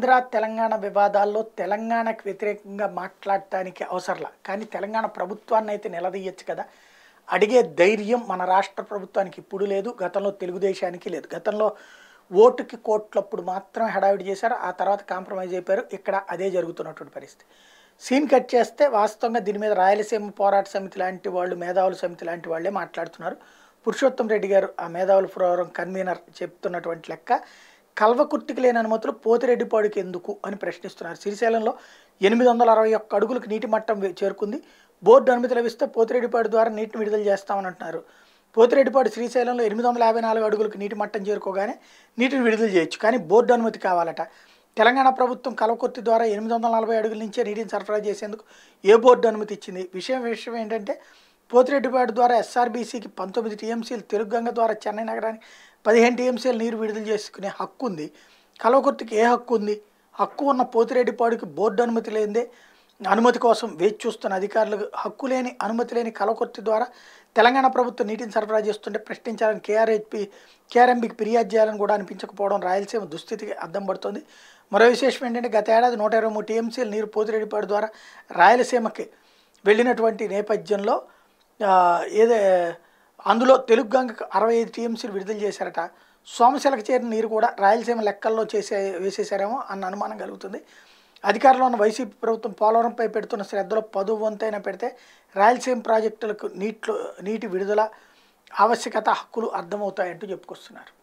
ఆంధ్ర తెలంగాణ వివాదాల్లో తెలంగాణకు వ్యతిరేకంగా మాట్లాడటానికి అవసరంలా కానీ తెలంగాణ ప్రభుత్వాన్ని అయితే నిలదీయచ్చు కదా అడిగే ధైర్యం మన రాష్ట్ర ప్రభుత్వానికి ఇప్పుడు లేదు గతంలో తెలుగుదేశానికి లేదు గతంలో ఓటుకి కోట్లప్పుడు మాత్రం హడావిడి చేశారు ఆ తర్వాత కాంప్రమైజ్ అయిపోయారు ఇక్కడ అదే జరుగుతున్నటువంటి పరిస్థితి సీన్ కట్ చేస్తే వాస్తవంగా దీని మీద రాయలసీమ పోరాట సమితి లాంటి వాళ్ళు మేధావుల సమితి లాంటి వాళ్ళే మాట్లాడుతున్నారు పురుషోత్తం రెడ్డి గారు ఆ మేధావుల ఫోరం కన్వీనర్ చెప్తున్నటువంటి లెక్క కల్వకుర్తికి లేని అనుమతులు పోతిరెడ్డిపాడుకి ఎందుకు అని ప్రశ్నిస్తున్నారు శ్రీశైలంలో ఎనిమిది వందల అరవై ఒక్క అడుగులకు నీటి మట్టం చేరుకుంది బోర్డు అనుమతి లభిస్తే పోతిరెడ్డిపాడు ద్వారా నీటిని విడుదల చేస్తామని అంటున్నారు పోతిరెడ్డిపాడు శ్రీశైలంలో ఎనిమిది వందల యాభై నాలుగు అడుగులకు నీటి మట్టం చేరుకోగానే నీటిని విడుదల చేయొచ్చు కానీ బోర్డు అనుమతి కావాలట తెలంగాణ ప్రభుత్వం కలవకుర్తి ద్వారా ఎనిమిది వందల నలభై అడుగుల నుంచే నీటిని సరఫరా చేసేందుకు ఏ బోర్డు అనుమతి ఇచ్చింది విషయం విషయం ఏంటంటే పోతిరెడ్డిపేట ద్వారా ఎస్ఆర్బీసీకి పంతొమ్మిది టీఎంసీలు తెలుగుగంగ ద్వారా చెన్నై నగరానికి పదిహేను టీఎంసీలు నీరు విడుదల చేసుకునే హక్కు ఉంది కలవకుర్తికి ఏ హక్కు ఉంది హక్కు ఉన్న పోతిరెడ్డిపాడుకి బోర్డు అనుమతి లేదే అనుమతి కోసం వేచి చూస్తున్న అధికారులకు హక్కు లేని అనుమతి లేని కలవకుర్తి ద్వారా తెలంగాణ ప్రభుత్వం నీటిని సరఫరా చేస్తుంటే ప్రశ్నించాలని కేఆర్హెచ్పి కేఆర్ఎంబికి ఫిర్యాదు చేయాలని కూడా అనిపించకపోవడం రాయలసీమ దుస్థితికి అద్దం పడుతుంది మరో విశేషం ఏంటంటే గత ఏడాది నూట ఇరవై మూడు టీఎంసీలు నీరు పోతిరెడ్డిపాడు ద్వారా రాయలసీమకి వెళ్ళినటువంటి నేపథ్యంలో ఏదే అందులో తెలుగు గంగ అరవై ఐదు టీఎంసీలు విడుదల చేశారట సోమశిలకు చేరిన నీరు కూడా రాయలసీమ లెక్కల్లో చేసే వేసేశారేమో అన్న అనుమానం కలుగుతుంది అధికారంలో ఉన్న వైసీపీ ప్రభుత్వం పోలవరంపై పెడుతున్న శ్రద్ధలో పదు వంతైనా పెడితే రాయలసీమ ప్రాజెక్టులకు నీటిలో నీటి విడుదల ఆవశ్యకత హక్కులు అర్థమవుతాయంటూ చెప్పుకొస్తున్నారు